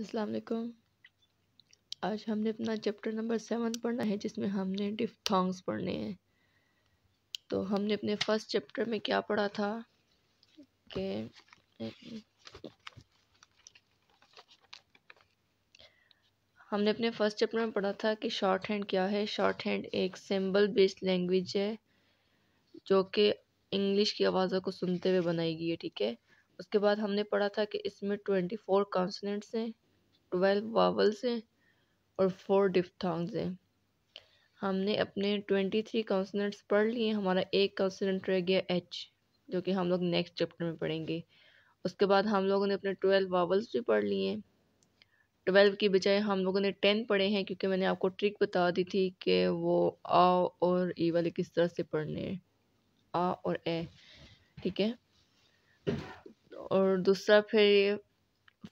अस्सलाम वालेकुम आज हमने अपना चैप्टर नंबर सेवन पढ़ना है जिसमें हमने डिफ्थोंग्स पढ़ने हैं तो हमने अपने फर्स्ट चैप्टर में क्या पढ़ा था कि हमने अपने फर्स्ट चैप्टर में पढ़ा था कि शॉर्ट हैंड क्या है शॉर्ट हैंड एक सिंबल बेस्ड लैंग्वेज है जो कि इंग्लिश की आवाज़ों को सुनते हुए बनाई गई है ठीक है उसके बाद हमने पढ़ा था कि इसमें ट्वेंटी फोर कॉन्सनेंट्स हैं ट्वेल्व वावल्स हैं और फोर डिफ्थोंग्स हैं हमने अपने ट्वेंटी थ्री कॉन्सनेंट्स पढ़ लिए हमारा एक कॉन्सनेंट रह गया एच जो कि हम लोग नेक्स्ट चैप्टर में पढ़ेंगे उसके बाद हम लोगों ने अपने ट्वेल्व वावल्स भी पढ़ लिए ट्वेल्व की बजाय हम लोगों ने टेन पढ़े हैं क्योंकि मैंने आपको ट्रिक बता दी थी कि वो आ और ई वाले किस तरह से पढ़ने हैं आ और ए ठीक है और दूसरा फिर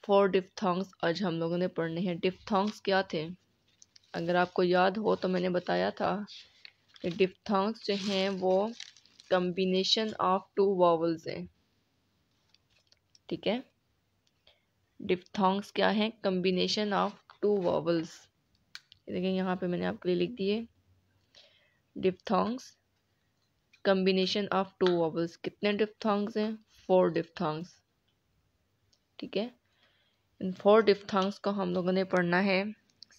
फोर डिफ्थोंग्स आज हम लोगों ने पढ़ने हैं डिफ्थोंग्स क्या थे अगर आपको याद हो तो मैंने बताया था कि डिफ्थोंग्स जो हैं वो कम्बिनेशन ऑफ टू वावल्स हैं ठीक है डिफ्थोंग्स क्या हैं कम्बिनेशन ऑफ टू वावल्स देखिए यहाँ पे मैंने आपके लिए लिख दिए diphthongs combination of two vowels कितने डिफ्थोंग्स हैं फोर डिफ्थोंग्स ठीक है इन फोर डिफ्थॉन्ग्स को हम लोगों ने पढ़ना है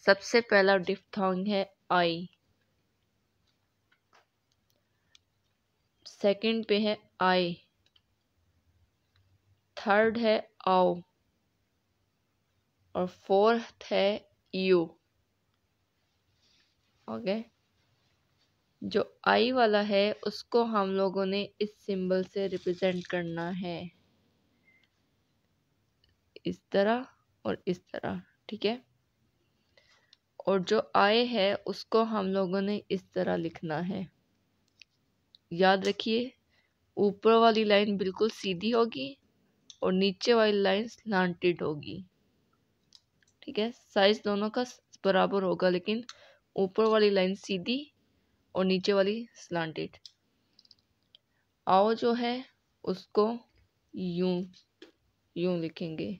सबसे पहला डिफ्थोंग है आई सेकंड पे है आई थर्ड है आओ और फोर्थ है यू ओके जो आई वाला है उसको हम लोगों ने इस सिंबल से रिप्रेजेंट करना है इस तरह और इस तरह ठीक है और जो आय है उसको हम लोगों ने इस तरह लिखना है याद रखिए ऊपर वाली लाइन बिल्कुल सीधी होगी और नीचे वाली लाइन स्लांटेड होगी ठीक है साइज दोनों का बराबर होगा लेकिन ऊपर वाली लाइन सीधी और नीचे वाली स्लांटेड आओ जो है उसको यूं यूं लिखेंगे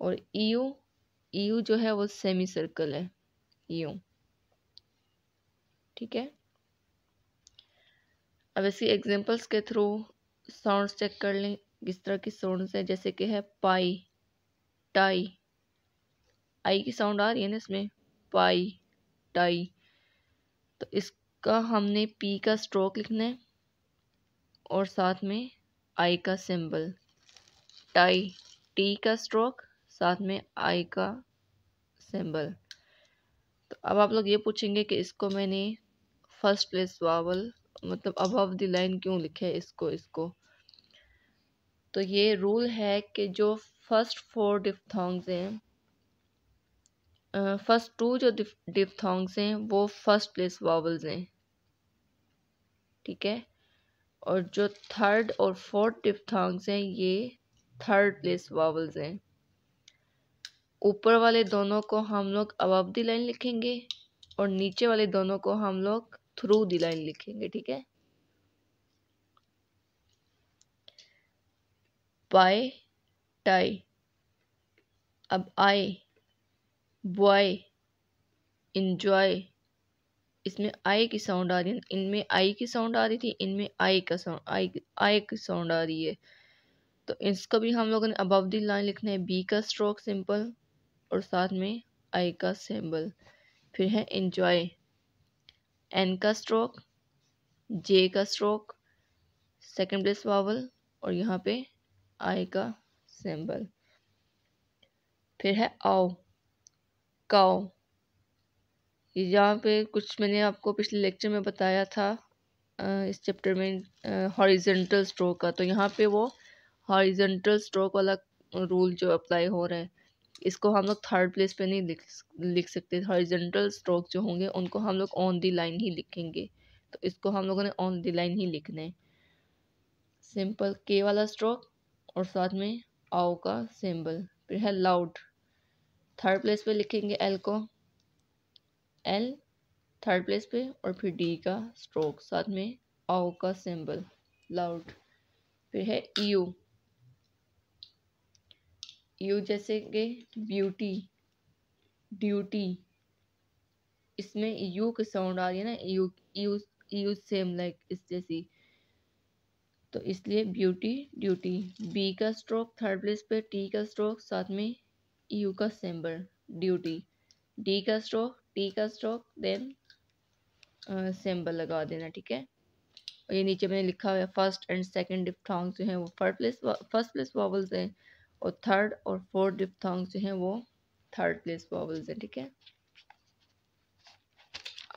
और यू यू जो है वो सेमी सर्कल है यू ठीक है अब ऐसी एग्जांपल्स के थ्रू साउंड्स चेक कर लें किस तरह की साउंड्स हैं जैसे कि है पाई टाई आई की साउंड आ रही है ना इसमें पाई टाई तो इसका हमने पी का स्ट्रोक लिखना है और साथ में आई का सिंबल टाई टी का स्ट्रोक साथ में आई का सिंबल तो अब आप लोग ये पूछेंगे कि इसको मैंने फर्स्ट प्लेस वावल मतलब ऑफ द लाइन क्यों लिखे है इसको इसको तो ये रूल है कि जो फर्स्ट फोर डिफ्थोंग्स हैं फर्स्ट टू जो डिफ्थोंग्स हैं वो फर्स्ट प्लेस वावल्स हैं ठीक है और जो थर्ड और फोर्थ डिफ्थोंग्स हैं ये थर्ड प्लेस वावल्स हैं ऊपर वाले दोनों को हम लोग अबव दी लाइन लिखेंगे और नीचे वाले दोनों को हम लोग थ्रू दी लाइन लिखेंगे ठीक है बाय टाई अब आई बॉय इंजॉय इसमें आई की साउंड आ रही है इनमें आई की साउंड आ रही थी इनमें आई का साउंड आई आई की साउंड आ रही है तो इसको भी हम लोगों ने अबव दी लाइन लिखना है बी का स्ट्रोक सिंपल और साथ में आई का सिंबल फिर है एंजॉय एन का स्ट्रोक जे का स्ट्रोक सेकेंड प्लेस वावल और यहाँ पे आई का सिंबल फिर है आओ काओ यहाँ पे कुछ मैंने आपको पिछले लेक्चर में बताया था इस चैप्टर में हॉरिजेंटल स्ट्रोक का तो यहाँ पे वो हॉरिजेंटल स्ट्रोक वाला रूल जो अप्लाई हो रहा है इसको हम लोग थर्ड प्लेस पे नहीं लिख लिख सकते हॉरिजेंटल स्ट्रोक जो होंगे उनको हम लोग ऑन दी लाइन ही लिखेंगे तो इसको हम लोगों ने ऑन दी लाइन ही लिखना है सिंपल के वाला स्ट्रोक और साथ में आओ का सिंबल फिर है लाउड थर्ड प्लेस पे लिखेंगे एल को एल थर्ड प्लेस पे और फिर डी का स्ट्रोक साथ में आओ का सिंबल लाउड फिर है यू e यू जैसे के ब्यूटी ड्यूटी इसमें यू के साउंड आ रही है ना U U U same like इस जैसी तो इसलिए ब्यूटी ड्यूटी बी का स्ट्रोक थर्ड प्लेस पे टी का स्ट्रोक साथ में यू का सेम्बर ड्यूटी डी का स्ट्रोक टी का स्ट्रोक देन सेम्बर लगा देना ठीक है और ये नीचे मैंने लिखा हुआ है फर्स्ट एंड सेकेंड डिफ्थॉन्ग जो हैं वो first place first place vowels हैं और थर्ड और फोर्थ डिप्थोंग जो हैं वो थर्ड प्लेस वॉवल्स हैं ठीक है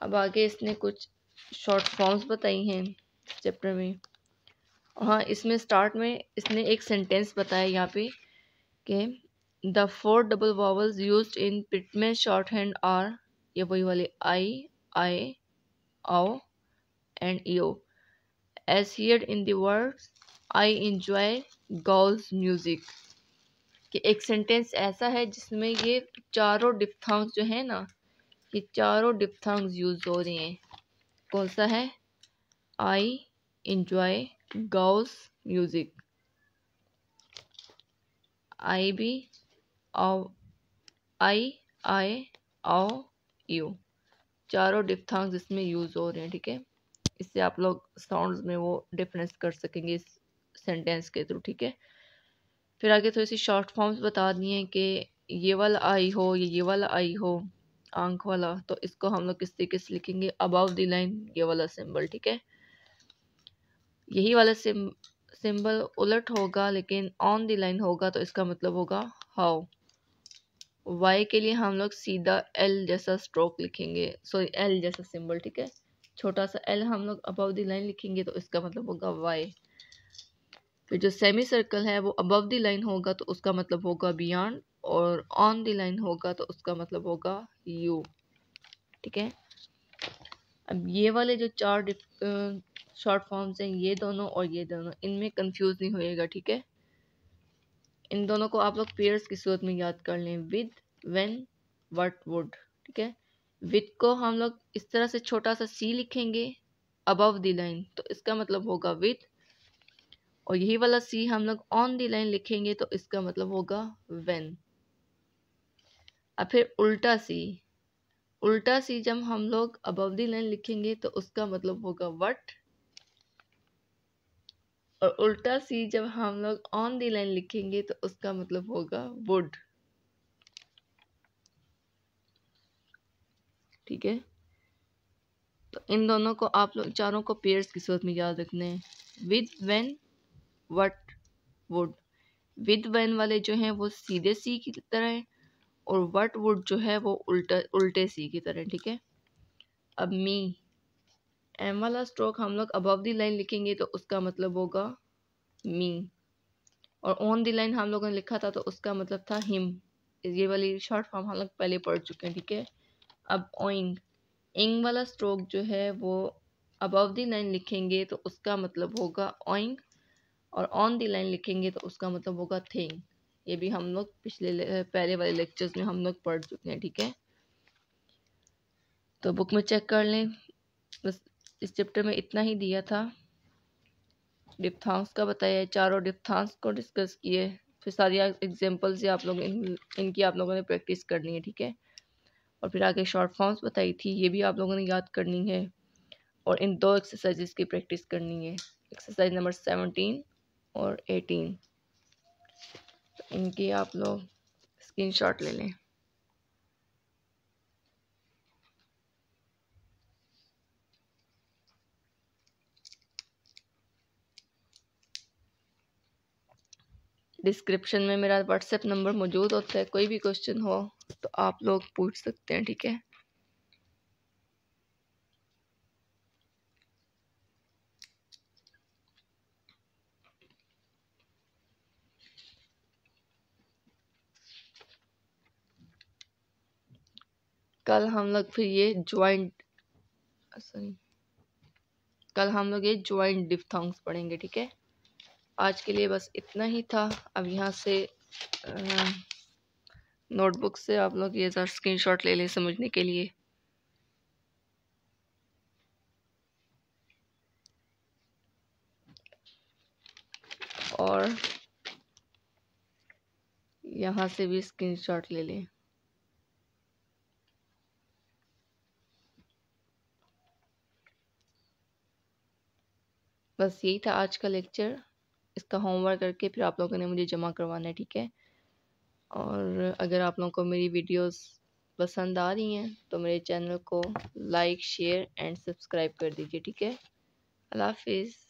अब आगे इसने कुछ शॉर्ट फॉर्म्स बताई हैं चैप्टर में हाँ इसमें स्टार्ट में इसने एक सेंटेंस बताया यहाँ पे कि the four double vowels use in Pitman shorthand are ये वही वाले I I ow and E O as here in third I enjoy girls music कि एक सेंटेंस ऐसा है जिसमें ये चारों डिप्थॉन्ग्स जो है ना ये चारों डिप्थॉन्ग्स यूज़ हो रही हैं कौन सा है I enjoy gauss music I B ow I I आओ यू चारों डिप्थॉन्ग्स इसमें यूज़ हो रहे हैं ठीक है इससे आप लोग साउंड्स में वो डिफरेंस कर सकेंगे इस सेंटेंस के थ्रू ठीक है फिर आगे थोड़ी सी शॉर्ट फॉर्म्स बता दिए कि ये वाला आई हो या ये वाला आई हो आंख वाला तो इसको हम लोग किस तरीके से लिखेंगे अबाव द लाइन ये वाला सिंबल ठीक है यही वाला सिम सिंबल उलट होगा लेकिन ऑन द लाइन होगा तो इसका मतलब होगा हाउ वाई के लिए हम लोग सीधा एल जैसा स्ट्रोक लिखेंगे सॉरी एल जैसा सिंबल ठीक है छोटा सा एल हम लोग अबाव द लाइन लिखेंगे तो इसका मतलब होगा वाई फिर जो सेमी सर्कल है वो अबव दी लाइन होगा तो उसका मतलब होगा बियॉन्ड और ऑन दी लाइन होगा तो उसका मतलब होगा यू ठीक है अब ये वाले जो चार शॉर्ट फॉर्म्स हैं ये दोनों और ये दोनों इनमें कंफ्यूज नहीं होएगा ठीक है इन दोनों को आप लोग पेयर्स की सूरत में याद कर लें विद व्हेन व्हाट वुड ठीक है विद को हम लोग इस तरह से छोटा सा सी लिखेंगे अबव दी लाइन तो इसका मतलब होगा विद और यही वाला सी हम लोग ऑन दी लाइन लिखेंगे तो इसका मतलब होगा वेन अब फिर उल्टा सी उल्टा सी जब हम लोग अबव दी लाइन लिखेंगे तो उसका मतलब होगा वट और उल्टा सी जब हम लोग ऑन दी लाइन लिखेंगे तो उसका मतलब होगा वुड ठीक है तो इन दोनों को आप लोग चारों को पेयर्स की सूरत में याद रखने हैं with when what would with when वाले जो हैं वो सीधे सी की तरह हैं और वट वुड जो है वो उल्टा उल्टे सी की तरह ठीक है अब मी एम वाला स्ट्रोक हम लोग अबव दी लाइन लिखेंगे तो उसका मतलब होगा मी और ऑन दी लाइन हम लोगों ने लिखा था तो उसका मतलब था हिम ये वाली शॉर्ट फॉर्म हम लोग पहले पढ़ चुके हैं ठीक है अब ओइंग इंग वाला स्ट्रोक जो है वो अबव दी लाइन लिखेंगे तो उसका मतलब होगा ओइंग और ऑन दी लाइन लिखेंगे तो उसका मतलब होगा थिंग ये भी हम लोग पिछले पहले वाले लेक्चर्स में हम लोग पढ़ चुके हैं ठीक है तो बुक में चेक कर लें बस इस चैप्टर में इतना ही दिया था डिप्थांस का बताया चारों डिप्थांस को डिस्कस किए फिर सारी एग्जाम्पल्स आप लोग इन इनकी आप लोगों ने प्रैक्टिस करनी है ठीक है और फिर आगे शॉर्ट फॉर्म्स बताई थी ये भी आप लोगों ने याद करनी है और इन दो एक्सरसाइज की प्रैक्टिस करनी है एक्सरसाइज नंबर सेवनटीन और एटीन तो इनकी आप लोग स्क्रीनशॉट ले लें डिस्क्रिप्शन में मेरा व्हाट्सएप नंबर मौजूद होता है कोई भी क्वेश्चन हो तो आप लोग पूछ सकते हैं ठीक है कल हम लोग फिर ये ज्वाइंट सॉरी कल हम लोग ये ज्वाइंट डिफ्थोंग्स पढ़ेंगे ठीक है आज के लिए बस इतना ही था अब यहाँ से नोटबुक से आप लोग ये ज़रा स्क्रीनशॉट ले लें समझने के लिए और यहाँ से भी स्क्रीनशॉट ले लें बस यही था आज का लेक्चर इसका होमवर्क करके फिर आप लोगों ने मुझे जमा करवाना है ठीक है और अगर आप लोगों को मेरी वीडियोस पसंद आ रही हैं तो मेरे चैनल को लाइक शेयर एंड सब्सक्राइब कर दीजिए ठीक है अल्लाह हाफिज़